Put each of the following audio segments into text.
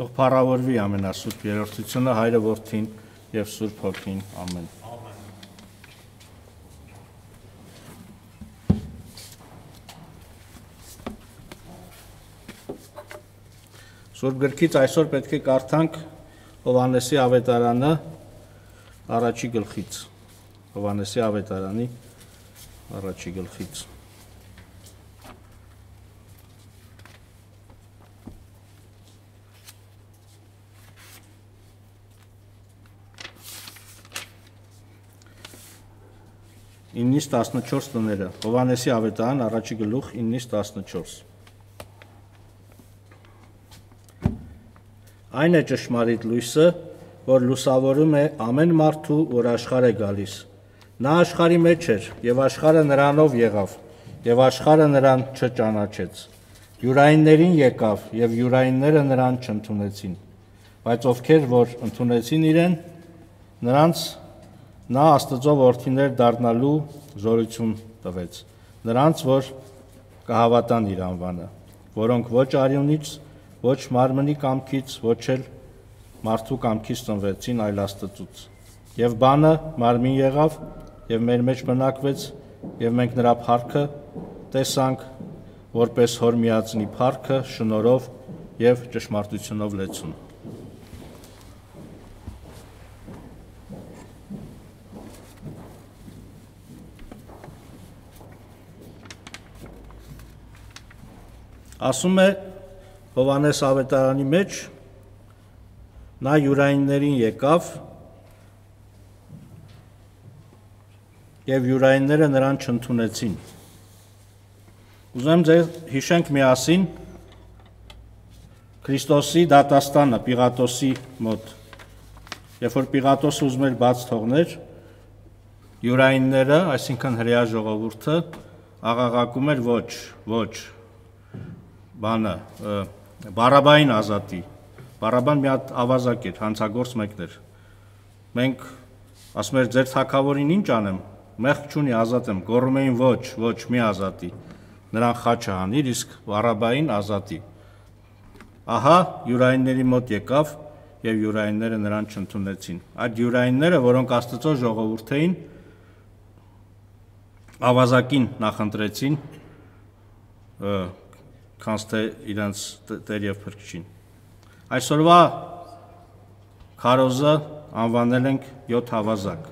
Թող փառավորվի ամենասուրբ երրորդությունը հայրը որդին եւ Սուրբ Հոգին։ Ամեն։ Սուրբ գրքից այսօր պետք է կարդանք Հովանեսի ավետարանը առաջի գլխից։ Հովանեսի ավետարանի առաջի գլխից։ 9-ից 14 տները, Հովանեսի ավետարան առաջի գլուխ 9-ից 14։ Այն է ճշմարիտ լույսը, որ լուսավորում է ամեն մարդու, որ աշխարհ է գալիս։ Նա աշխարհի մեջ էր, եւ աշխարհը նրանով եղավ, եւ աշխարհը նրան չճանաչեց։ Յուրայիններին եկավ, եւ յուրայինները նրան չընդունեցին։ Բայց ովքեր որ ընդունեցին իրեն, նրանց նա Աստծո որդիներ դառնալու զորություն տվեց նրանց, որ կհավատան իր անվանը, որոնք ոչ արյունից, ոչ մարմնի կամքից, ոչ էլ մարդու կամքից ծնվեցին, այլ Աստծուց։ Եվ բանը մարմին եղավ եւ մեր մեջ մնակվեց եւ մենք նրա փառքը տեսանք որպես հոր միածնի փառքը շնորով եւ ճշմարտությունով լեցուն։ Ասում է Հովանես Ավետարանի մեջ նա յուրայիններին եկավ եւ յուրայինները նրան չընդունեցին։ Ուզեմ ձեր հիշենք միասին Քրիստոսի դատաստանը Պիղատոսի մոտ։ Երբ որ Պիղատոսը ուզում էր բաց թողներ, յուրայինները, այսինքն հրեա ժողովուրդը աղաղակում էր ոչ, ոչ, բանը Բարաբային ազատի։ Բարաբան մի հատ ավազակ էր, հանցագործ մեկներ։ Մենք ասում էր ձեր թակավորին ինչ անեմ։ Մեղք չունի, ազատ եմ։ Գոռում էին ոչ, ոչ, մի ազատի։ Նրան խաչը հանիր, իսկ Բարաբային ազատի։ Ահա յուրայինների մոտ եկավ եւ յուրայինները նրան չընդունեցին։ Այդ յուրայինները, որոնք Աստծո ժողովուրդ էին, ավազակին նախընտրեցին քանց թե իրենց տեր եւ փրկչին։ Այսօրվա քարոզը անվանել ենք 7 հավազակ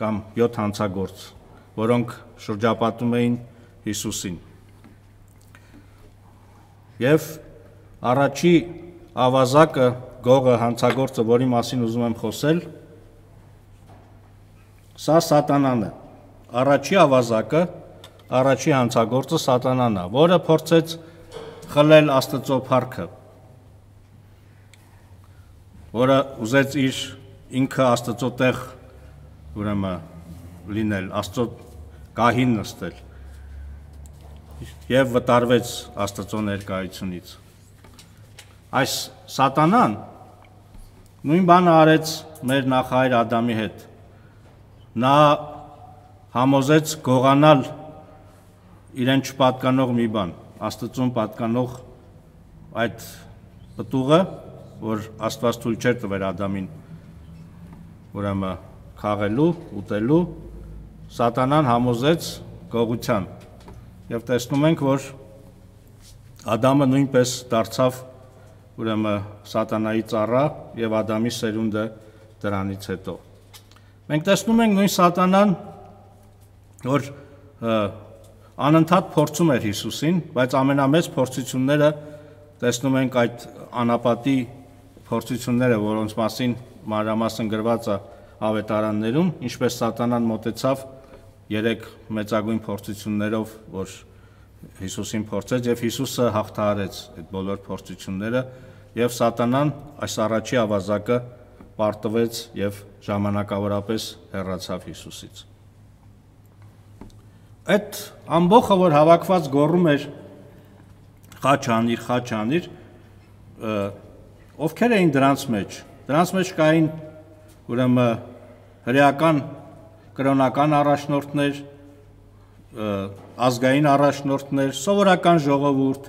կամ 7 հանցագործ, որոնք շրջապատում էին Հիսուսին։ Եվ առաջի ավազակը գողը հանցագործը, որի մասին ուզում եմ խոսել, սա սատանան է։ Առաջի ավազակը առաջի հանցագործը սատանան է, որը փորձեց խլել Աստծո փառքը, որը ուզեց իր ինքը Աստծո տեղ ուրեմն լինել, Աստծո կահին նստել եւ վտարվեց Աստծո ներկայությունից։ Այս սատանան նույն բանը արեց մեր նախահայր Ադամի հետ։ Նա համոզեց գողանալ իրեն չպատկանող մի բան, Աստծուն պատկանող այդ պտուղը, որ Աստված ցույլ չեր տվել Ադամին ուրեմն քաղելու, ուտելու, սատանան համոզեց գողության։ Եվ տեսնում ենք, որ Ադամը նույնպես դարձավ ուրեմն սատանայի ծառա եւ Ադամի սերունդը դրանից հետո։ Մենք տեսնում ենք նույն սատանան, որ անընդհատ փորձում էր Հիսուսին, բայց ամենամեծ փորձությունները տեսնում ենք այդ անապատի փորձությունները, որոնց մասին մանրամասն գրված է ավետարաններում, ինչպես սատանան մտեցավ երեք մեծագույն փորձություններով, որ Հիսուսին փորձեց եւ Հիսուսը հաղթահարեց այդ բոլոր փորձությունները եւ սատանան այս առաջի ավազակը պարտվեց եւ ժամանակավորապես հեռացավ Հիսուսից այդ ամբողը որ հավաքված գոռում էր խաչանիր, խաչանիր, ովքեր էին դրանց մեջ։ Դրանց մեջ կային ուրեմն հրեական կրոնական առաջնորդներ, ազգային առաջնորդներ, սովորական ժողովուրդ,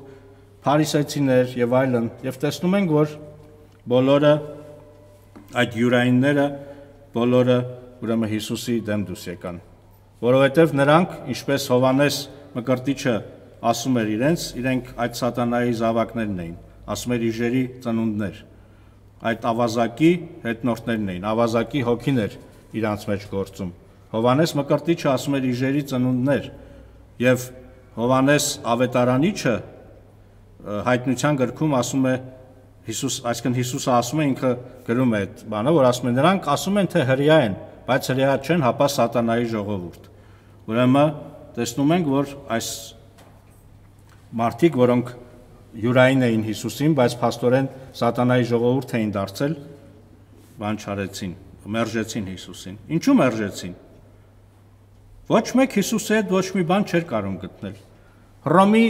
փարիսեցիներ եւ այլն։ Եվ տեսնում ենք, որ բոլորը այդ յուրայինները բոլորը ուրեմն Հիսուսի դեմ դուս եկան որովհետև նրանք, ինչպես Հովանես Մկրտիչը ասում էր իրենց, իրենք այդ սատանայի զավակներն էին, ասում էր իժերի ծնունդներ։ Այդ ավազակի հետնորդներն էին, ավազակի հոգին էր իրանց մեջ գործում։ Հովանես Մկրտիչը ասում էր իժերի ծնունդներ եւ Հովանես Ավետարանիչը հայտնության գրքում ասում է Հիսուս, այսինքն Հիսուսը ասում է ինքը գրում է այդ բանը, որ ասում է նրանք ասում են թե հрья են, բայց հրեա չեն հապա սատանայի ժողովուրդ։ Ուրեմն տեսնում ենք, որ այս մարդիկ, որոնք յուրային էին Հիսուսին, բայց փաստորեն սատանայի ժողովուրդ էին դարձել, բան չարեցին, մերժեցին Հիսուսին։ Ինչու մերժեցին։ Ոչ մեկ Հիսուսի հետ ոչ մի բան չէր կարող գտնել։ Հռոմի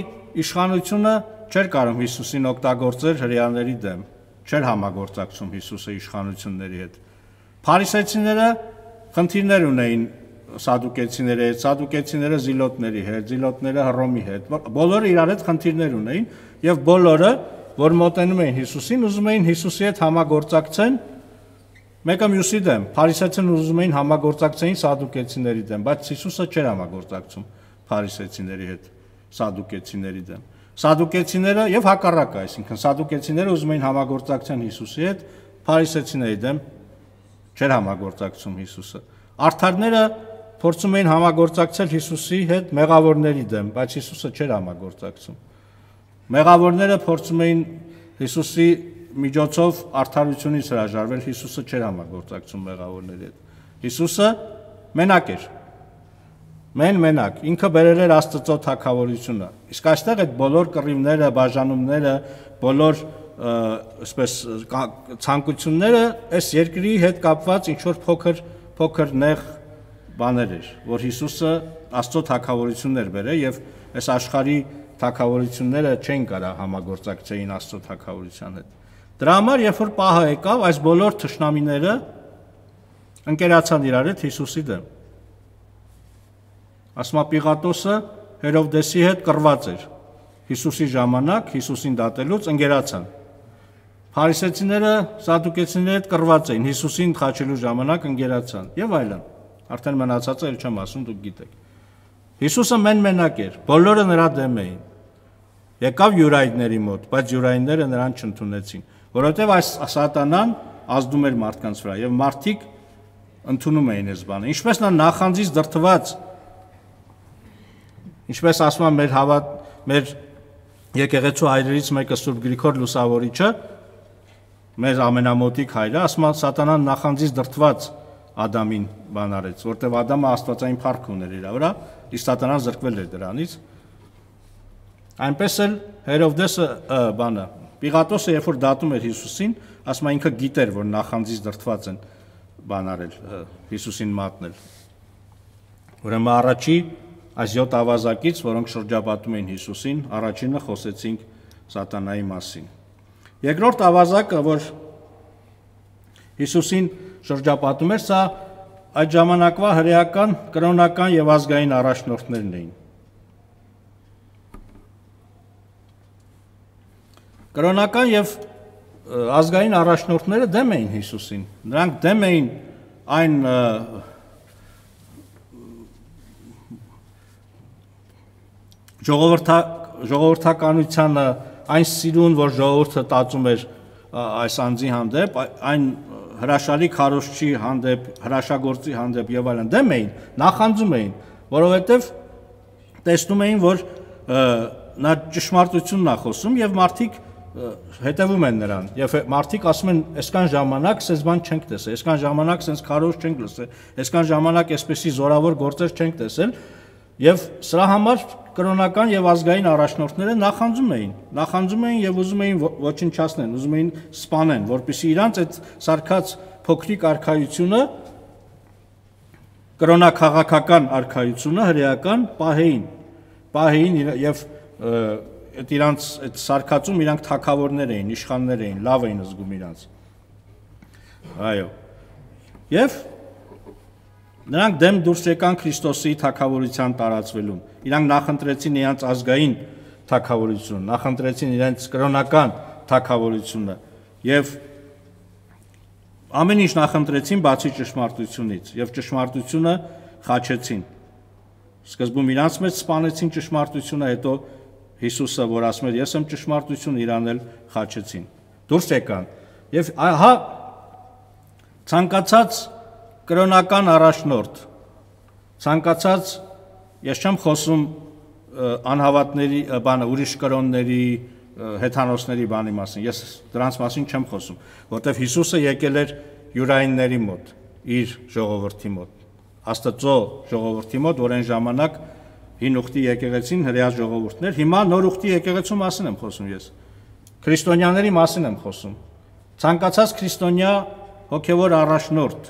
իշխանությունը չէր կարող Հիսուսին օգտագործել հрьяաների դեմ, չէր համագործակցում Հիսուսի իշխանությունների հետ։ Փարիսեցիները խնդիրներ ունեին սադուկեցիների հետ, սադուկեցիները զիլոտների հետ, զիլոտները հռոմի հետ։ Բոլորը իրար հետ խնդիրներ ունեին եւ բոլորը, որ մոտենում էին Հիսուսին, ուզում էին Հիսուսի հետ համագործակցեն մեկը մյուսի դեմ։ Փարիսեցին ուզում էին համագործակցեին սադուկեցիների դեմ, բայց Հիսուսը չէր համագործակցում փարիսեցիների հետ, սադուկեցիների դեմ։ Սադուկեցիները եւ հակառակը, այսինքն սադուկեցիները ուզում էին համագործակցեն Հիսուսի հետ, փարիսեցիների դեմ Չէր համագործակցում Հիսուսը։ Արթարները փորձում էին համագործակցել Հիսուսի հետ մեղավորների դեմ, բայց Հիսուսը չէր համագործակցում։ Մեղավորները փորձում էին Հիսուսի միջոցով արդարությունից հրաժարվել, Հիսուսը չէր համագործակցում մեղավորների հետ։ Հիսուսը մենակ էր։ Մեն մենակ, ինքը բերել էր Աստծո թակավորությունը։ Իսկ այստեղ այդ բոլոր կռիվները, բաժանումները, բոլոր այսպես ցանկությունները այս երկրի հետ կապված ինչ որ փոքր փոքր նեղ բաներ էր, որ Հիսուսը Աստծո թակավորություններ բերե եւ այս աշխարհի թակավորությունները չեն կարա համագործակցեին Աստծո թակավորության հետ։ Դրա համար երբ որ պահը եկավ, այս բոլոր ճշնամիները ընկերացան իրար հետ Հիսուսի դեմ։ Ասմա Պիղատոսը Հերովդեսի հետ կռված էր։ Հիսուսի ժամանակ Հիսուսին դատելուց ընկերացան։ Փարիսեցիները սադուկեցիների հետ կռված էին, Հիսուսին խաչելու ժամանակ ընկերացան եւ այլն։ Արդեն մնացածը ել չեմ ասում, դուք գիտեք։ Հիսուսը մեն-մենակ էր, բոլորը նրա դեմ էին։ Եկավ յուրայինների մոտ, բայց յուրայինները նրան չընդունեցին, որովհետեւ այս սատանան ազդում էր մարդկանց վրա եւ մարդիկ ընդունում էին այս բանը։ Ինչպես նա նախանձից դրթված ինչպես ասում մեր հավատ մեր եկեղեցու հայրերից մեկը Սուրբ Գրիգոր Լուսավորիչը մեր ամենամոտիկ հայրը, ասում է սատանան նախանձից դրթված Ադամին բան արեց, որտեղ Ադամը աստվածային փառք ուներ իր վրա, իսկ սատանան զրկվել էր դրանից։ Այնպես էլ Հերովդեսը բանը Պիղատոսը երբ որ դատում էր Հիսուսին, ասում է ինքը գիտեր, որ նախանձից դրթված են բան արել Հիսուսին մատնել։ Ուրեմն առաջի այս 7 ավազակից, որոնք շրջապատում էին Հիսուսին, առաջինը խոսեցինք սատանայի մասին։ Երկրորդ ավազակը, որ Հիսուսին շրջապատում էր, սա այդ ժամանակվա հրեական, կրոնական եւ ազգային առաջնորդներն էին։ Կրոնական եւ ազգային առաջնորդները դեմ էին Հիսուսին։ Նրանք դեմ էին այն ժողովրդականությանը ժողովրդա այն սիրուն, որ ժողովուրդը տածում էր այս անձի հանդեպ, այն հրաշալի քարոշչի հանդեպ, հրաշագործի հանդեպ եւ այլն դեմ էին, նախանձում էին, որովհետեւ տեսնում էին, որ նա ճշմարտությունն է խոսում եւ մարդիկ հետևում են նրան եւ մարդիկ ասում են այսքան ժամանակ sense բան չենք տեսել այսքան ժամանակ sense քարոշ չենք լսել այսքան ժամանակ այսպեսի զորավոր գործեր չենք տեսել Եվ սրա համար կրոնական եւ ազգային առաջնորդները նախանձում էին, նախանձում էին եւ ուզում էին ոչնչացնեն, ուզում էին սպանեն, որպիսի իրանց այդ սարկած փոքրիկ արխայությունը կրոնակաղաքական արխայությունը հրեական պահեին, պահեին եւ այդ իրանց այդ սարկածում իրանք թակավորներ էին, իշխաններ էին, լավ էին զգում իրանց։ Այո։ Եվ Նրանք դեմ դուրս եկան Քրիստոսի թակավորության տարածվելուն։ Իրանք նախընտրեցին իրանց ազգային թակավորությունը, նախընտրեցին իրանց կրոնական թակավորությունը եւ ամեն ինչ նախընտրեցին բացի ճշմարտությունից եւ ճշմարտությունը խաչեցին։ Սկզբում իրանց մեջ սپانեցին ճշմարտությունը, հետո Հիսուսը, որ ասում էր, ես եմ ճշմարտություն, իրան էլ խաչեցին։ Դուրս եկան։ Եվ հա ցանկացած կրոնական առաջնորդ ցանկացած ես չեմ խոսում անհավատների բանը ուրիշ կրոնների հեթանոսների բանի մասին ես դրանց մասին չեմ խոսում որտեվ Հիսուսը եկել էր յուրայինների մոտ իր ժողովրդի մոտ աստծո ժողովրդի մոտ որ այն ժամանակ հին ուխտի եկեղեցին հրեա ժողովուրդներ հիմա նոր ուխտի եկեղեցու մասին եմ խոսում ես քրիստոնյաների մասին եմ խոսում ցանկացած քրիստոնյա հոգևոր առաջնորդ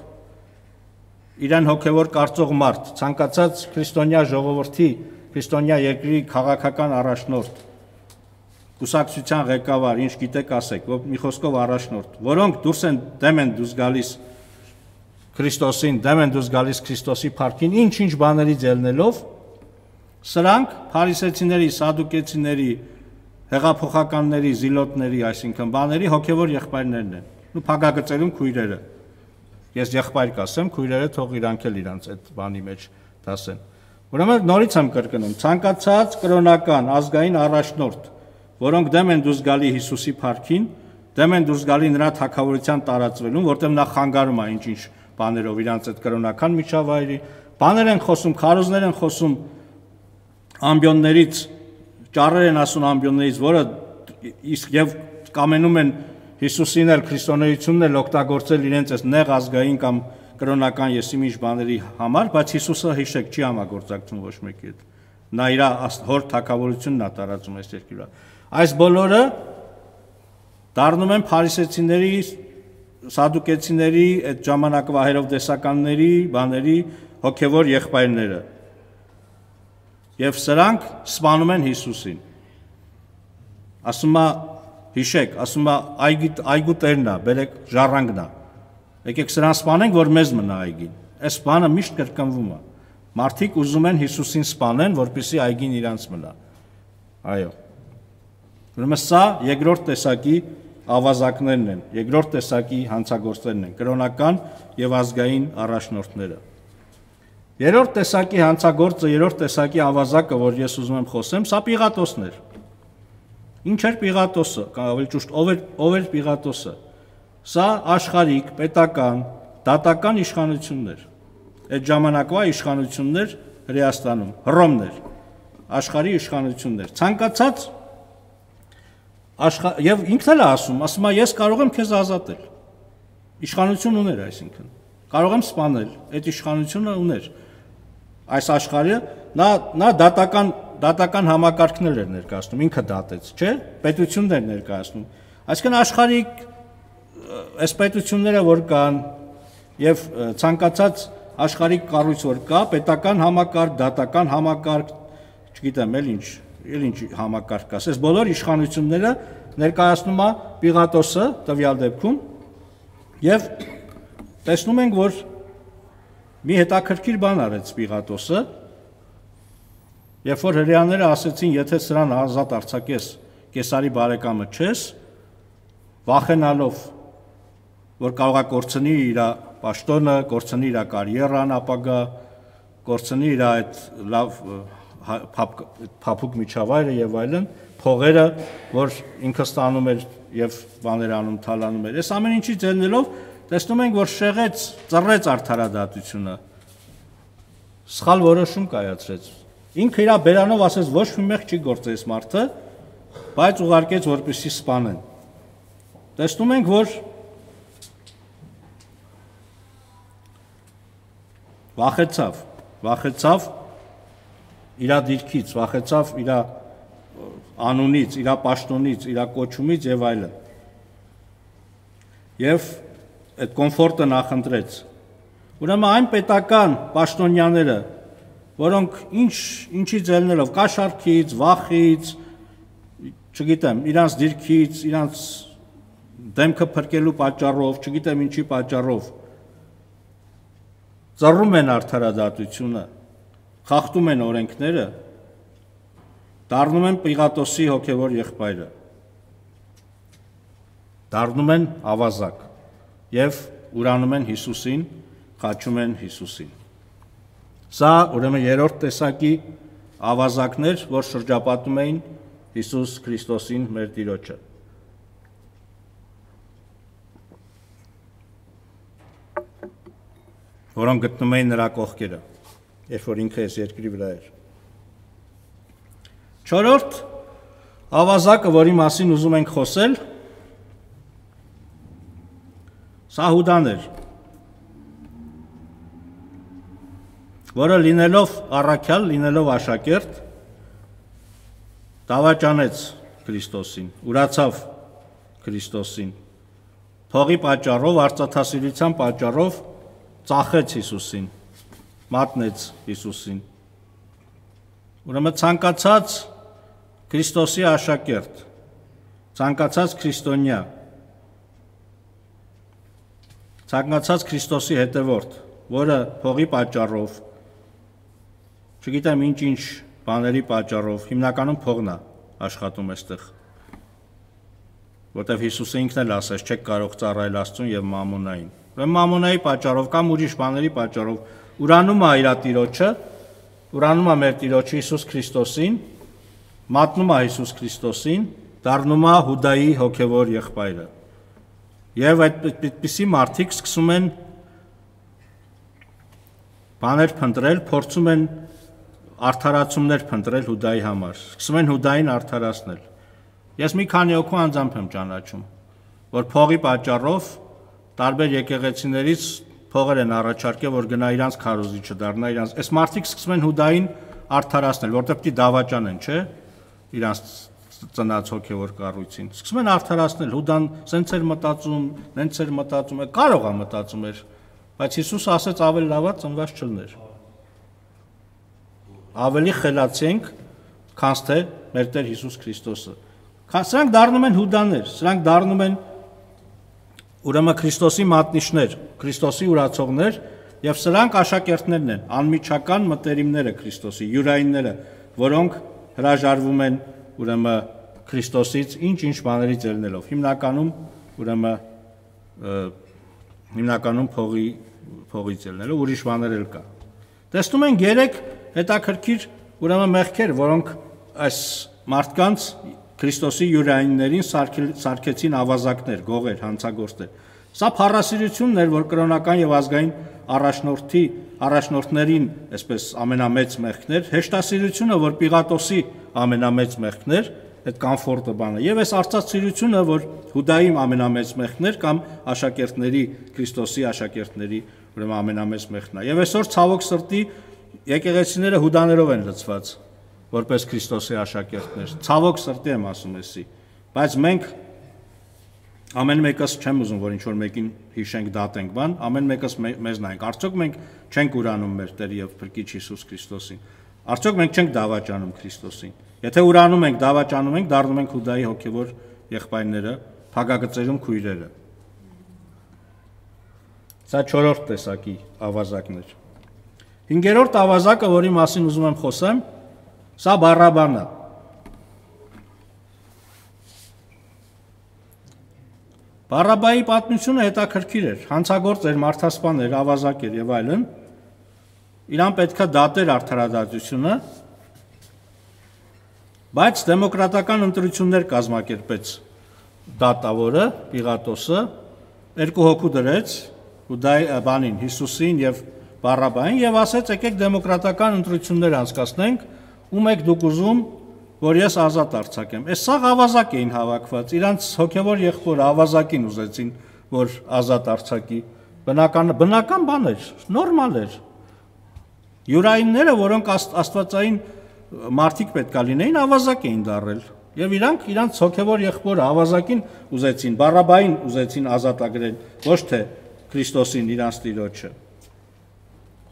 իրեն հոգևոր կարծող մարդ, ցանկացած քրիստոնյա ժողովրդի, քրիստոնյա երկրի քաղաքական առաջնորդ, կուսակցության ղեկավար, ինչ գիտեք ասեք, որ մի խոսքով առաջնորդ, որոնք դուրս են դեմ են դուրս գալիս Քրիստոսին, դեմ են դուրս գալիս Քրիստոսի փառքին, ինչ-ինչ բաներից ելնելով, սրանք փարիսեցիների, սադուկեցիների, հեղափոխականների, զիլոտների, այսինքն բաների հոգևոր եղբայրներն են։ Ու փակագծերում քույրերը ես եղբայր կասեմ, քույրերը թող իրանք էլ իրանց այդ բանի մեջ դասեն։ Ուրեմն նորից եմ կրկնում, ցանկացած կրոնական ազգային առաջնորդ, որոնք դեմ են դուրս գալի Հիսուսի փառքին, դեմ են դուրս գալի նրա թակավորության տարածվելուն, որտեղ նա խանգարում է ինչ-ինչ բաներով իրանց այդ կրոնական միջավայրի, բաներ են խոսում, քարոզներ են խոսում ամբյոններից, ճառեր են ասում ամբյոններից, որը իսկ եւ կամենում են Հիսուսին էլ քրիստոնեությունն էլ օգտագործել իրենց այս նեղ ազգային կամ կրոնական եսի միջ բաների համար, բայց Հիսուսը հիշեք չի համագործակցում ոչ մեկի հետ։ Նա իր հոր թակավորությունն է տարածում այս երկիրա։ Այս բոլորը դառնում են փարիսեցիների, սադուկեցիների, այդ ժամանակվա հերով դեսականների, բաների հոգևոր եղբայրները։ Եվ սրանք սպանում են Հիսուսին։ Ասում է հիշեք, ասում է այգի այգու տերն է, բերեք ժառանգն է։ Եկեք սրան սپانենք, որ մեզ մնա այգին։ Այս բանը միշտ կրկնվում է։ Մարդիկ ուզում են Հիսուսին սپانեն, որպիսի այգին իրանց մնա։ Այո։ Ուրեմն սա երկրորդ տեսակի ավազակներն են, երկրորդ տեսակի հանցագործներն են, կրոնական եւ ազգային առաջնորդները։ Երրորդ տեսակի հանցագործը, երրորդ տեսակի ավազակը, որ ես ուզում եմ խոսեմ, սա պիղատոսներ։ Ինչ էր Պիղատոսը, կամ ավելի ճիշտ, ով էր ով էր Պիղատոսը։ Սա աշխարհիկ, պետական, դատական իշխանություններ։ Այդ ժամանակվա իշխանություններ Հրեաստանում, Հռոմներ, աշխարհի իշխանություններ։ Ցանկացած աշխարհ եւ ինքն էլ ասում, ասում է ես կարող եմ քեզ ազատել։ Իշխանություն ուներ, այսինքն։ Կարող եմ սպանել, այդ իշխանությունը ուներ այս աշխարհը, նա նա դատական դատական համակարգներ էր ներկայացնում, ինքը դատեց, չէ՞, պետությունն էր ներկայացնում։ Այսինքն աշխարհի այս պետությունները որ կան եւ ցանկացած աշխարհի կառույց որ կա, պետական համակարգ, դատական համակարգ, չգիտեմ, էլ ինչ, էլ ինչ համակարգ կա։ Այս բոլոր իշխանությունները ներկայացնում է Պիղատոսը տվյալ դեպքում եւ տեսնում ենք, որ մի հետաքրքիր բան արեց Պիղատոսը, Երբ որ հрьяաները ասեցին, եթե սրան ազատ արցակես կեսարի բարեկամը չես, վախենալով որ կարողա կորցնի իր պաշտոնը, կորցնի իր կարիերան ապագա, կորցնի իր այդ լավ հա, փափուկ միջավայրը եւ այլն, փողերը, որ ինքը ստանում էր եւ բաներ անում, թալանում էր։ Այս ամեն ինչից ելնելով տեսնում ենք, որ շեղեց, ծռեց արդարադատությունը։ Սխալ որոշում կայացրեց Ինքը իր բերանով ասես ոչ մի մեղ չի գործես մարդը, բայց ուղարկեց որպեսի սպանեն։ Տեսնում ենք, որ վախեցավ, վախեցավ իրա դիրքից, վախեցավ իրա անունից, իրա պաշտոնից, իրա կոչումից եւ այլը։ Եվ այդ կոմֆորտը նախընտրեց։ Ուրեմն այն պետական պաշտոնյաները, որոնք ինչ ինչից ելնելով կաշառքից, վախից, չգիտեմ, իրանց դիրքից, իրանց դեմքը փրկելու պատճառով, չգիտեմ ինչի պատճառով ծառում են արդարադատությունը, խախտում են օրենքները, դառնում են Պիղատոսի հոգևոր եղբայրը։ Դառնում են ավազակ եւ ուրանում են Հիսուսին, խաչում են Հիսուսին։ Սա ուրեմն երրորդ տեսակի ավազակներ, որ շրջապատում էին Հիսուս Քրիստոսին մեր Տիրոջը։ որոնք գտնում էին նրա կողքերը, երբ որ ինքը այս երկրի վրա էր։ 4-րդ ավազակը, որի մասին ուզում ենք խոսել, Սահուդան էր, որը լինելով առաքյալ, լինելով աշակերտ, դավաճանեց Քրիստոսին, ուրացավ Քրիստոսին։ Փողի պատճառով, արծաթասիրության պատճառով ծախեց Հիսուսին, մատնեց Հիսուսին։ Ուրեմն ցանկացած Քրիստոսի աշակերտ, ցանկացած քրիստոնյա, ցանկացած Քրիստոսի հետևորդ, որը փողի պատճառով չգիտեմ ինչ-ինչ բաների պատճառով, հիմնականում փողն է աշխատում այստեղ։ Որտեվ Հիսուսը ինքն էլ ասաց, չեք կարող ծառայել Աստծուն եւ մամոնային։ Ուրեմն մամոնայի պատճառով կամ ուրիշ բաների պատճառով ուրանում է իր տիրոջը, ուրանում է մեր տիրոջ Հիսուս Քրիստոսին, մատնում է Հիսուս Քրիստոսին, դառնում է Հուդայի հոգևոր եղբայրը։ Եվ այդ այդպիսի մարդիկ սկսում են բաներ փնտրել, փորձում են արդարացումներ փնտրել Հուդայի համար, սկսում են Հուդային արդարացնել։ Ես մի քանի օկու անձամբ եմ ճանաչում, որ փողի պատճառով տարբեր եկեղեցիներից փողեր են առաջարկել, որ գնա իրանց քարոզի չդառնա, իրանց այս մարդիկ սկսում են Հուդային արդարացնել, որտեղ պիտի դավաճանեն, չէ՞, իրանց ծնած հոգևոր կառույցին։ Սկսում են արդարացնել, Հուդան սենց էր մտածում, նենց էր մտածում, կարող է մտածում էր, բայց Հիսուսը ասեց ավելի լավա ծնված չլներ ավելի խելացենք, քան թե մեր Տեր Հիսուս Քրիստոսը։ Քան սրանք դառնում են հուդաներ, սրանք դառնում են ուրեմն Քրիստոսի մատնիշներ, Քրիստոսի ուրացողներ եւ սրանք աշակերտներն են, անմիջական մտերիմները Քրիստոսի, յուրայինները, որոնք հրաժարվում են ուրեմն Քրիստոսից ինչ-ինչ բաների ձեռնելով։ Հիմնականում ուրեմն հիմնականում փողի փողից ելնելով ուրիշ բաներ էլ կա։ Տեսնում են 3 հետաքրքիր ուրեմն մեղքեր, որոնք այս մարդկանց Քրիստոսի յուրայիններին սարքեցին ավազակներ, գողեր, հանցագործներ։ Սա փառասիրությունն էր, որ կրոնական եւ ազգային առաջնորդի առաջնորդներին, այսպես ամենամեծ մեղքներ, հեշտասիրությունը, որ Պիղատոսի ամենամեծ մեղքներ, այդ կոմֆորտը բանը։ Եվ այս արծաթսիրությունը, որ Հուդայի ամենամեծ մեղքներ կամ աշակերտների Քրիստոսի աշակերտների ուրեմն ամենամեծ մեղքն է։ Եվ այսօր ցավոք սրտի եկեղեցիները հուդաներով են լծված, որպես Քրիստոսի աշակերտներ։ Ցավոք սրտի եմ ասում էսի, բայց մենք ամեն մեկս չեմ ուզում, որ ինչ որ մեկին հիշենք, դատենք, բան, ամեն մեկս մեզ նայենք։ Արդյոք մենք չենք ուրանում մեր Տեր եւ Փրկիչ Հիսուս Քրիստոսին։ Արդյոք մենք չենք դավաճանում Քրիստոսին։ Եթե ուրանում ենք, դավաճանում ենք, դառնում ենք հուդայի հոգեվոր եղբայրները, փակագծերում քույրերը։ Սա 4-րդ տեսակի ավազակն է։ Հինգերորդ ավազակը, որի մասին ուզում եմ խոսեմ, սա Բարաբանն է։ Բարաբայի պատմությունը հետաքրքիր էր, հանցագործ էր, մարդասպան էր, ավազակ էր եւ այլն։ Իրան պետքա դատեր արդարադատությունը, բայց դեմոկրատական ընտրություններ կազմակերպեց դատավորը, Պիղատոսը, երկու հոգու դրեց ու դա բանին Հիսուսին եւ և Բառաբային եւ ասեց եկեք դեմոկրատական ընտրություններ անցկացնենք, ում եք դուք ուզում, որ ես ազատ արձակեմ։ Այս սաղ ավազակ էին հավաքված, իրանց հոգեվոր եղբոր ավազակին ուզեցին, որ ազատ արձակի։ Բնական բնական բան էր, նորմալ էր։ Յուրայինները, որոնք աստ, աստվածային մարդիկ պետքա լինեին, ավազակ էին դարել։ Եվ իրանք իրանց հոգևոր եղբորը ավազակին ուզեցին, բարաբային ուզեցին ազատագրել, ոչ թե Քրիստոսին իրանց տիրոջը։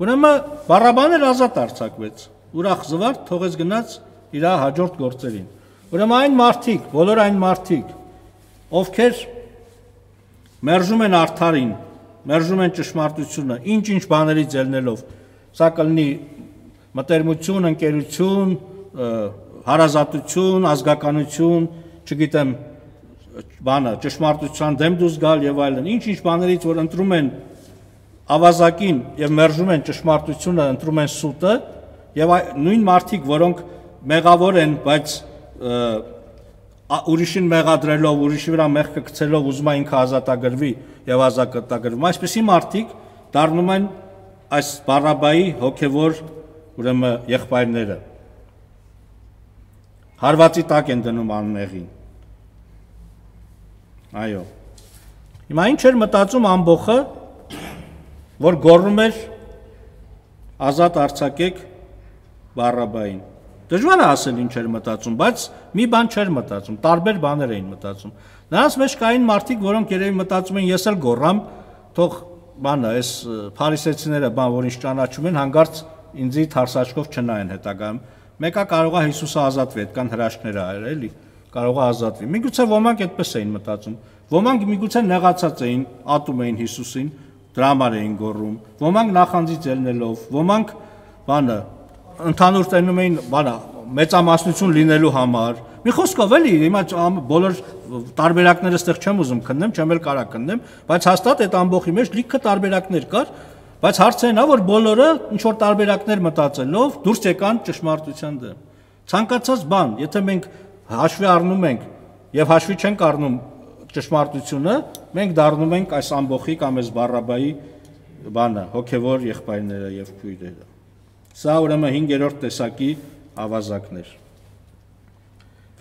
Ուրեմն Բարաբանն ազատ արձակվեց։ Ուրախ զվարթ թողեց գնաց իր հաջորդ գործերին։ Ուրեմն այն մարդիկ, բոլոր այն մարդիկ, ովքեր մերժում են արդարին, մերժում են ճշմարտությունը, ինչ-ինչ բաների ձելնելով, սա կլինի մտերմություն, ընկերություն, հարազատություն, ազգականություն, չգիտեմ, բանը, ճշմարտության դեմ դուրս գալ եւ այլն, ինչ-ինչ բաներից, որ ընտրում են ավազակին եւ մերժում են ճշմարտությունը, ընտրում են սուտը եւ նույն մարդիկ, որոնք մեղավոր են, բայց ուրիշին մեղադրելով, ուրիշի վրա մեղքը գցելով ուզում է ինքը ազատագրվի եւ ազատագրվում։ Այսպիսի մարդիկ դառնում են այս Բարաբայի հոգեվոր ուրեմն եղբայրները։ Հարվածի տակ են դնում անմեղին։ Այո։ Հիմա ինչ էր մտածում ամբողջը որ գոռում էր ազատ արցակեք Բարաբային։ Դժվար է ասել ինչ էր մտածում, բայց մի բան չէր մտածում, տարբեր բաներ էին մտածում։ Նրանց մեջ կային մարդիկ, որոնք երևի մտածում են ես էլ գոռամ, թող բանը, այս փարիսեցիները բան, որ ինչ ճանաչում են, հանգարց ինձի թարսաճկով չնայեն հետագայում։ Մեկը կարող է Հիսուսը ազատվի, այդքան հրաշքներ ա էր, էլի, կարող է ազատվի։ Միգուցե ոմանք այդպես էին մտածում։ Ոմանք միգուցե նեղացած էին, ատում էին Հիսուսին, դրա համար էին գոռում ոմանք նախանձի ձելնելով ոմանք բանը ընդհանուր տենում էին բանը մեծամասնություն լինելու համար մի խոսքով էլի հիմա բոլոր տարբերակները ստեղ չեմ ուզում քննեմ չեմ էլ կարա քննեմ բայց հաստատ այդ ամբողջի մեջ լիքը տարբերակներ կար բայց հարցը այն է որ բոլորը ինչ որ տարբերակներ մտածելով դուրս եկան ճշմարտության դեմ ցանկացած բան եթե մենք հաշվի առնում ենք եւ հաշվի չենք առնում ճշմարտությունը, մենք դառնում ենք այս ամբողջի կամ այս բարաբայի բանը, հոգևոր եղբայրները եւ քույրերը։ Սա ուրեմն 5-րդ տեսակի ավազակներ։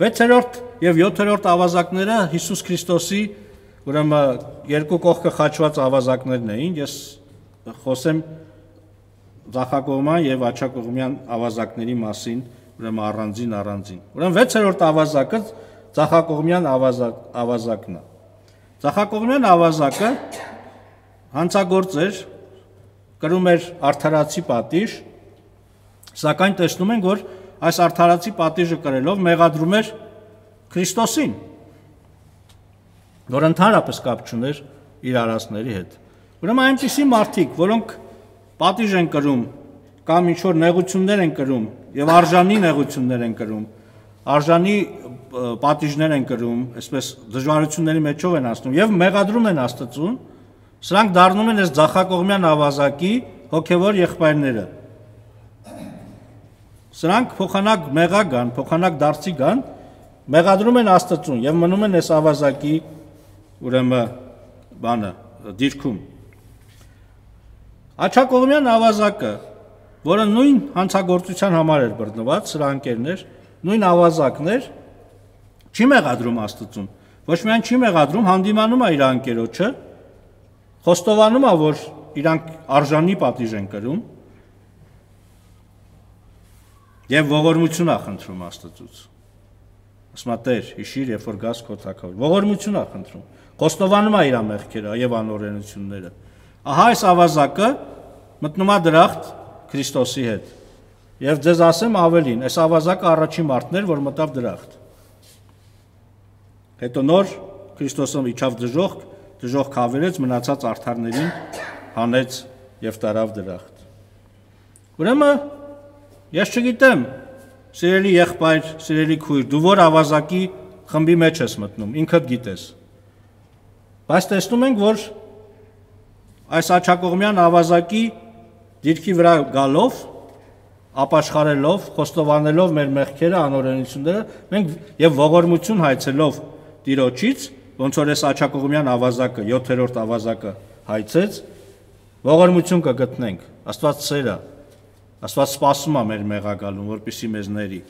6-րդ եւ 7-րդ ավազակները Հիսուս Քրիստոսի ուրեմն երկու կողքը խաչված ավազակներն էին։ Ես խոսեմ Զախակոման եւ Աչակողմյան ավազակների մասին, ուրեմն առանձին առանձին։ Ուրեմն 6-րդ ավազակը Ծախակողմյան ավազակ, ավազակն է։ Ծախակողմյան ավազակը հանցագործեր, կրում էր արդարացի պատիժ, սակայն տեսնում ենք, որ այս արդարացի պատիժը կրելով մեղադրում էր Քրիստոսին, որ ընդհանրապես կապ չուներ իր արածների հետ։ Ուրեմն այնպիսի մարդիկ, որոնք պատիժ են կրում կամ ինչ որ նեղություններ են կրում եւ արժանի նեղություններ են կրում, արժանի պատիժներ են կրում, այսպես դժվարությունների մեջով են ասնում եւ մեղադրում են Աստծուն, սրանք դառնում են այս ցախակողմյան ավազակի հոգեվոր եղբայրները։ Սրանք փոխանակ մեղա կան, փոխանակ դարձի կան, մեղադրում են Աստծուն եւ մնում են այս ավազակի ուրեմն բանը դիրքում։ Աչակողմյան ավազակը, որը նույն հանցագործության համար էր բռնված, սրա ընկերներ, նույն ավազակներ, Չի մեղադրում Աստծուն։ Ոչ միայն չի մեղադրում, հանդիմանում է իր անկերոջը, խոստովանում է, որ իրանք արժանի պատիժ են կրում։ Եվ ողորմություն է խնդրում Աստծուց։ Ասում է՝ Տեր, հիշիր, երբ որ գաս քո թակավոր։ Ողորմություն է խնդրում։ Խոստովանում է իր մեղքերը եւ անօրենությունները։ Ահա այս ավազակը մտնում է դրախտ Քրիստոսի հետ։ Եվ ձեզ ասեմ ավելին, այս ավազակը առաջին մարդն էր, որ մտավ դրախտ։ Հետո նոր Քրիստոսը իջավ դժողք, դժողք հավերեց մնացած արթարներին հանեց եւ տարավ դրախտ։ Ուրեմն ես չգիտեմ, սիրելի եղբայր, սիրելի քույր, դու որ ավազակի խմբի մեջ ես մտնում, ինքդ գիտես։ Բայց տեսնում ենք, որ այս աչակողմյան ավազակի դիրքի վրա գալով ապաշխարելով, խոստովանելով մեր մեղքերը, անօրենությունները, մենք եւ ողորմություն հայցելով տիրոջից, ոնց որ այս աչակողմյան ավազակը, 7-րդ ավազակը հայցեց, ողորմություն կգտնենք։ Աստված սերա։ Աստված սпасում է մեր մեղակալուն, որպիսի մեզ ների։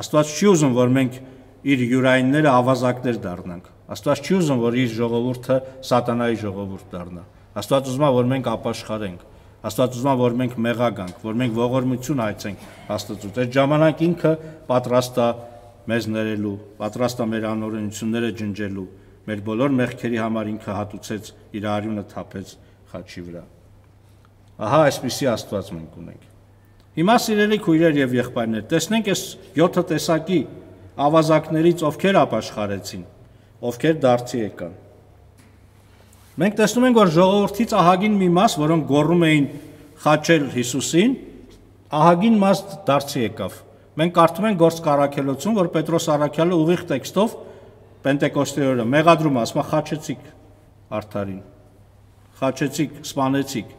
Աստված չի ուզում, որ մենք իր յուրայինները ավազակներ դառնանք։ Աստված չի ուզում, որ իր ժողովուրդը սատանայի ժողովուրդ դառնա։ Աստված ուզում է, որ մենք ապաշխարենք։ Աստված ուզում է, որ մենք մեղագանք, որ մենք ողորմություն հայցենք Աստծուց։ Այդ ժամանակ ինքը պատրաստ է մեզ ներելու, պատրաստ է մեր անօրենությունները ջնջելու, մեր բոլոր մեղքերի համար ինքը հատուցեց իր արյունը թափեց խաչի վրա։ Ահա այսպիսի Աստված մենք ունենք։ Հիմա սիրելի քույրեր եւ եղբայրներ, տեսնենք այս 7 տեսակի ավազակներից ովքեր ապաշխարեցին, ովքեր դարձի եկան։ Մենք տեսնում ենք, որ ժողովրդից ահագին մի մաս, որոնք գոռում էին խաչել Հիսուսին, ահագին մաս դարձի եկավ Մենք կարդում ենք գործ կարակելություն, որ Պետրոս Արաքյալը ուղիղ տեքստով Պենտեկոստի օրը մեղադրում է, ասում է խաչեցիկ արդարին։ Խաչեցիկ, սպանեցիկ։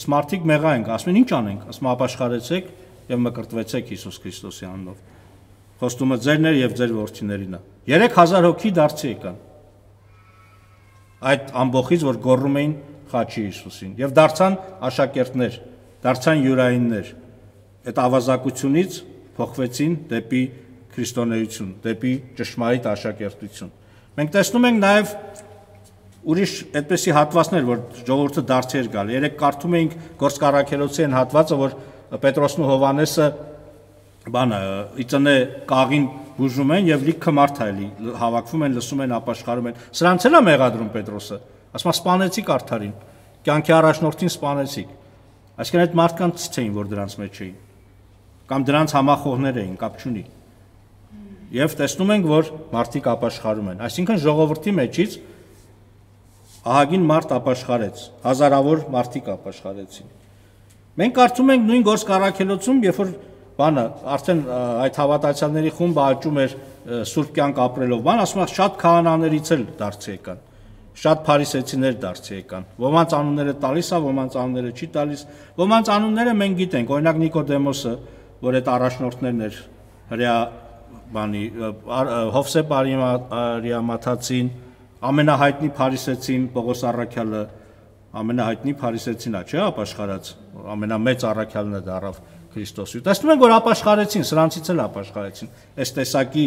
Այս մարդիկ մեղա ենք, ասում են ինչ անենք, ասում ապաշխարեցեք եւ մկրտվեցեք Հիսուս Քրիստոսի անունով։ Խոստումը ձերն է եւ ձեր որդիներին է։ 3000 հոգի դարձի եկան։ Այդ ամբողից որ գոռում էին խաչի Հիսուսին եւ դարձան աշակերտներ, դարձան յուրայիններ։ Այդ ավազակությունից փոխվեցին դեպի քրիստոնեություն, դեպի ճշմարիտ աշակերտություն։ Մենք տեսնում ենք նաև ուրիշ այդպիսի հատվածներ, որ ժողովուրդը դարձի էր գալի։ Երեք կարդում էինք Գործկարակերոցյան հատվածը, որ Պետրոսն ու Հովանեսը բանը իծնե կաղին բուժում են եւ լիքը մարդ այլի հավաքվում են, լսում են, ապաշխարում են։ Սրանց էլ է մեղադրում Պետրոսը։ Ասում է սپانեցիկ արդարին, կյանքի առաջնորդին սپانեցիկ։ Այսինքն այդ մարդկանցից չէին, որ դրանց մեջ չէին կամ դրանց համախոհներ էին, կապ չունի։ Եվ տեսնում ենք, որ մարդիկ ապաշխարում են։ Այսինքն ժողովրդի մեջից ահագին մարդ ապաշխարեց, հազարավոր մարդիկ ապաշխարեցին։ Մենք կարծում ենք նույն գործկարակելոցում, երբ որ բանը արդեն այդ հավատացյալների խումբը աճում էր սուրբ կյանք ապրելով, բան ասում են շատ քահանաներից էլ դարձի եկան շատ փարիսեցիներ դարձի եկան։ Ոմանց անունները տալիս է, ոմանց անունները չի տալիս։ Ոմանց անունները մենք գիտենք, օրինակ Նիկոդեմոսը, որ այդ առաջնորդներն էր հрья բանի Հովսեփ Արիամաթացին ամենահայտնի Փարիսեցին Պողոս Առաքյալը ամենահայտնի Փարիսեցին է, չէ՞, ապաշխարած, ամենամեծ առաքյալն է դարավ Քրիստոսի։ Տեսնում ենք, որ ապաշխարեցին, սրանցից էլ ապաշխարեցին։ Այս տեսակի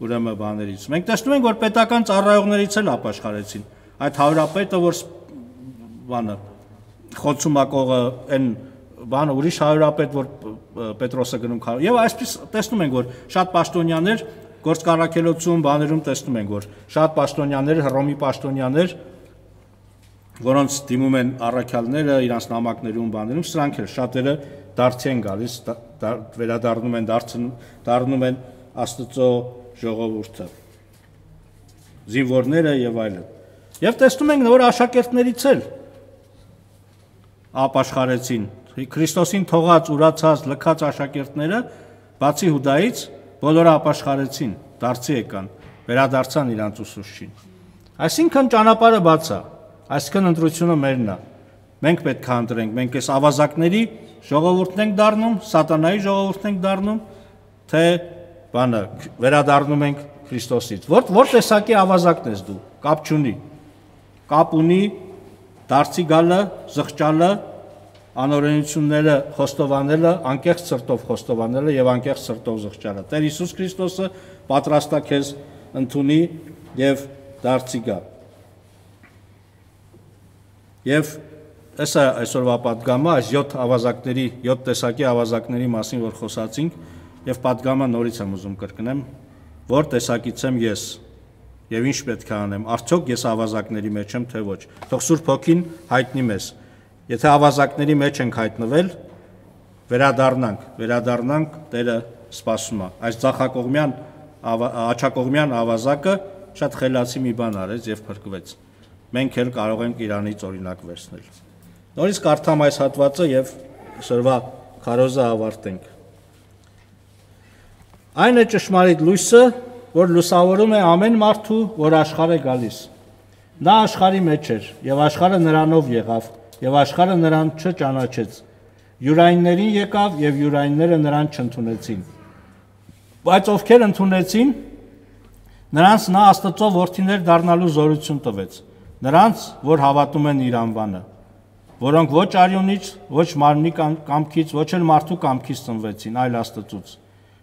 ուրեմն բաներից։ Մենք տեսնում ենք, որ պետական ծառայողներից էլ ապաշխարեցին։ Այդ հարաբերտը, որ բանը խոցումակողը այն բան ուրիշ հայրապետ որ Պետրոսը գնում քան եւ այսպես տեսնում ենք որ շատ պաշտոնյաներ գործկարակելոցում բաներում տեսնում ենք որ շատ պաշտոնյաներ հռոմի պաշտոնյաներ որոնց դիմում են առաքյալները իրանց նամակներում բաներում սրանք էլ շատերը դարձի են գալիս վերադառնում են դարձնում դառնում են աստծո ժողովուրդը զինվորները եւ այլն եւ տեսնում ենք որ աշակերտներից էլ ապաշխարեցին Քրիստոսին թողած ուրացած լքած աշակերտները բացի Հուդայից բոլորը ապաշխարեցին, դարձի եկան, վերադարձան իրանց ուսուցչին։ Այսինքն ճանապարհը բաց է, այսինքն ընտրությունը մերն է։ Մենք պետք է ընտրենք, մենք այս ավազակների ժողովուրդն ենք դառնում, սատանայի ժողովուրդն ենք դառնում, թե բանը վերադառնում ենք Քրիստոսից։ Որ որ տեսակի ավազակն ես դու, կապ չունի։ Կապ ունի դարձի գալը, զղջալը, անօրենությունները խոստովանելը, անկեղծ սրտով խոստովանելը եւ անկեղծ սրտով զղջալը։ Տեր Հիսուս Քրիստոսը պատրաստա քեզ ընդունի եւ դարձի գա։ Եվ այսա այսօրվա падգամը, այս 7 ավազակների, 7 տեսակի ավազակների մասին, որ խոսացինք, եւ падգամը նորից եմ ուզում կրկնեմ, որ տեսակից եմ ես եւ ինչ պետք է անեմ։ Արդյոք ես ավազակների մեջ եմ, թե ոչ։ Թող Սուրբ Հոգին հայտնի մեզ։ Եթե ավազակների մեջ ենք հայտնվել, վերադառնանք, վերադառնանք Տերը սпасում է։ Այս ցախակողմյան աչակողմյան ավազակը շատ խելացի մի բան արեց եւ փրկվեց։ Մենք էլ կարող ենք Իրանից օրինակ վերցնել։ Նորից կարդամ այս հատվածը եւ սրվա քարոզը ավարտենք։ Այն է ճշմարիտ լույսը, որ լուսավորում է ամեն մարդու, որ աշխարհ է գալիս։ Նա աշխարհի մեջ էր եւ աշխարհը նրանով եղավ եւ աշխարհը նրան չճանաչեց։ Յուրայիններին եկավ եւ յուրայինները նրան չընդունեցին։ Բայց ովքեր ընդունեցին, նրանց նա Աստծո որդիներ դառնալու զորություն տվեց։ Նրանց, որ հավատում են իր անվանը, որոնք ոչ արյունից, ոչ մարմնի կամքից, ոչ էլ մարդու կամքից ծնվեցին, այլ Աստծուց։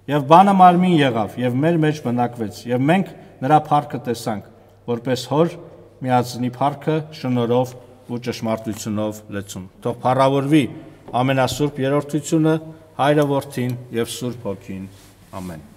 Եվ բանը մարմին եղավ եւ մեր մեջ բնակվեց, եւ մենք նրա փառքը տեսանք, որպես հոր միածնի փառքը շնորհով ու ճշմարտությունով լեցուն։ Թող փառավորվի ամենասուրբ երրորդությունը հայրը որդին եւ սուրբ հոգին։ Ամեն։